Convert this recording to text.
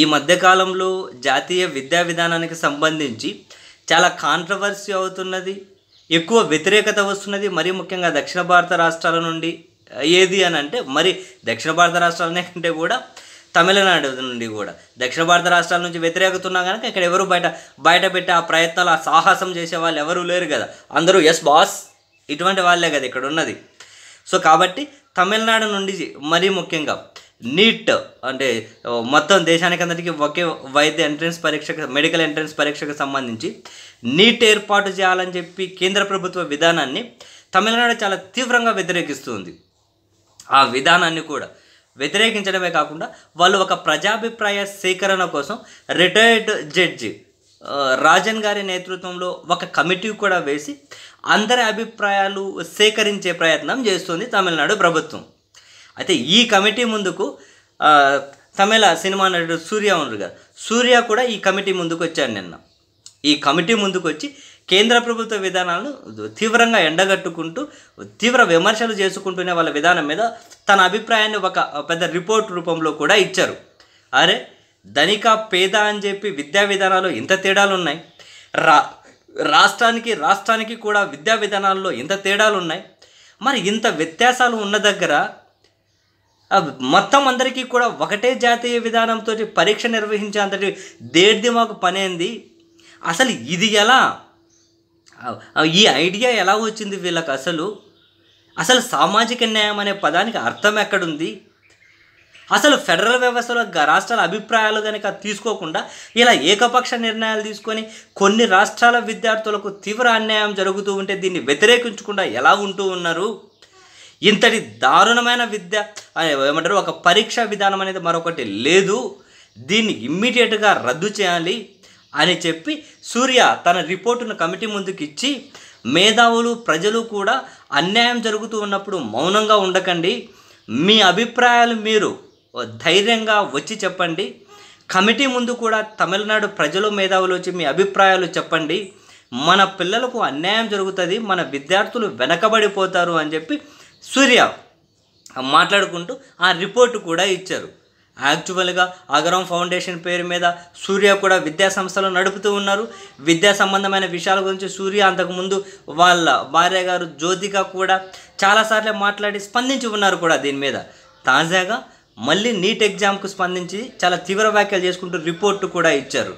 ఈ మధ్యకాలంలో జాతీయ విద్యా విధానానికి సంబంధించి చాలా కాంట్రవర్సీ అవుతున్నది ఎక్కువ వ్యతిరేకత వస్తున్నది మరీ ముఖ్యంగా దక్షిణ భారత రాష్ట్రాల నుండి ఏది అని అంటే మరి దక్షిణ భారత రాష్ట్రాలనే కంటే కూడా తమిళనాడు నుండి కూడా దక్షిణ భారత రాష్ట్రాల నుంచి వ్యతిరేకత ఉన్నా కనుక ఇక్కడ ఎవరు బయట బయట పెట్టి ఆ ప్రయత్నాలు ఆ సాహసం చేసే వాళ్ళు ఎవరు లేరు కదా అందరూ ఎస్ బాస్ ఇటువంటి వాళ్ళే కదా ఇక్కడ ఉన్నది సో కాబట్టి తమిళనాడు నుండి మరీ ముఖ్యంగా నీట్ అంటే మొత్తం దేశానికి అందరికీ ఒకే వైద్య ఎంట్రన్స్ పరీక్షకు మెడికల్ ఎంట్రన్స్ పరీక్షకు సంబంధించి నీట్ ఏర్పాటు చేయాలని చెప్పి కేంద్ర ప్రభుత్వ విధానాన్ని తమిళనాడు చాలా తీవ్రంగా వ్యతిరేకిస్తుంది ఆ విధానాన్ని కూడా వ్యతిరేకించడమే కాకుండా వాళ్ళు ఒక ప్రజాభిప్రాయ సేకరణ కోసం రిటైర్డ్ జడ్జి రాజన్ గారి నేతృత్వంలో ఒక కమిటీ కూడా వేసి అందరి అభిప్రాయాలు సేకరించే ప్రయత్నం చేస్తుంది తమిళనాడు ప్రభుత్వం అయితే ఈ కమిటీ ముందుకు తమిళ సినిమా నటుడు సూర్య కదా సూర్య కూడా ఈ కమిటీ ముందుకు వచ్చాడు నిన్న ఈ కమిటీ ముందుకు వచ్చి కేంద్ర ప్రభుత్వ విధానాలను తీవ్రంగా ఎండగట్టుకుంటూ తీవ్ర విమర్శలు చేసుకుంటూనే వాళ్ళ విధానం మీద తన అభిప్రాయాన్ని ఒక పెద్ద రిపోర్ట్ రూపంలో కూడా ఇచ్చారు అరే ధనిక పేద అని చెప్పి విద్యా విధానాలు ఇంత తేడాలు ఉన్నాయి రా రాష్ట్రానికి రాష్ట్రానికి కూడా విద్యా విధానాల్లో ఇంత తేడాలు ఉన్నాయి మరి ఇంత వ్యత్యాసాలు ఉన్న దగ్గర మొత్తం అందరికీ కూడా ఒకటే జాతీయ విధానంతో పరీక్ష నిర్వహించేంతటి దేడిది మాకు పనేంది అసలు ఇది ఎలా ఈ ఐడియా ఎలా వచ్చింది వీళ్ళకి అసలు అసలు సామాజిక న్యాయం అనే పదానికి అర్థం ఎక్కడుంది అసలు ఫెడరల్ వ్యవస్థలో రాష్ట్రాల అభిప్రాయాలు కనుక తీసుకోకుండా ఇలా ఏకపక్ష నిర్ణయాలు తీసుకొని కొన్ని రాష్ట్రాల విద్యార్థులకు తీవ్ర అన్యాయం జరుగుతూ ఉంటే దీన్ని వ్యతిరేకించకుండా ఎలా ఉంటూ ఉన్నారు ఇంతటి దారుణమైన విద్య ఏమంటారు ఒక పరీక్షా విధానం అనేది మరొకటి లేదు దీన్ని ఇమ్మీడియట్గా రద్దు చేయాలి అని చెప్పి సూర్య తన రిపోర్టును కమిటీ ముందుకు ఇచ్చి మేధావులు ప్రజలు కూడా అన్యాయం జరుగుతూ ఉన్నప్పుడు మౌనంగా ఉండకండి మీ అభిప్రాయాలు మీరు ధైర్యంగా వచ్చి చెప్పండి కమిటీ ముందు కూడా తమిళనాడు ప్రజలు మేధావులు వచ్చి మీ అభిప్రాయాలు చెప్పండి మన పిల్లలకు అన్యాయం జరుగుతుంది మన విద్యార్థులు వెనకబడిపోతారు అని చెప్పి సూర్య మాట్లాడుకుంటూ ఆ రిపోర్టు కూడా ఇచ్చారు యాక్చువల్గా అగరం ఫౌండేషన్ పేరు మీద సూర్య కూడా విద్యా సంస్థలు నడుపుతూ ఉన్నారు విద్యా సంబంధమైన విషయాల గురించి సూర్య అంతకుముందు వాళ్ళ భార్య గారు జ్యోతిక కూడా చాలాసార్లు మాట్లాడి స్పందించి ఉన్నారు కూడా దీని మీద తాజాగా మళ్ళీ నీట్ ఎగ్జామ్కు స్పందించి చాలా తీవ్ర వ్యాఖ్యలు చేసుకుంటూ రిపోర్టు కూడా ఇచ్చారు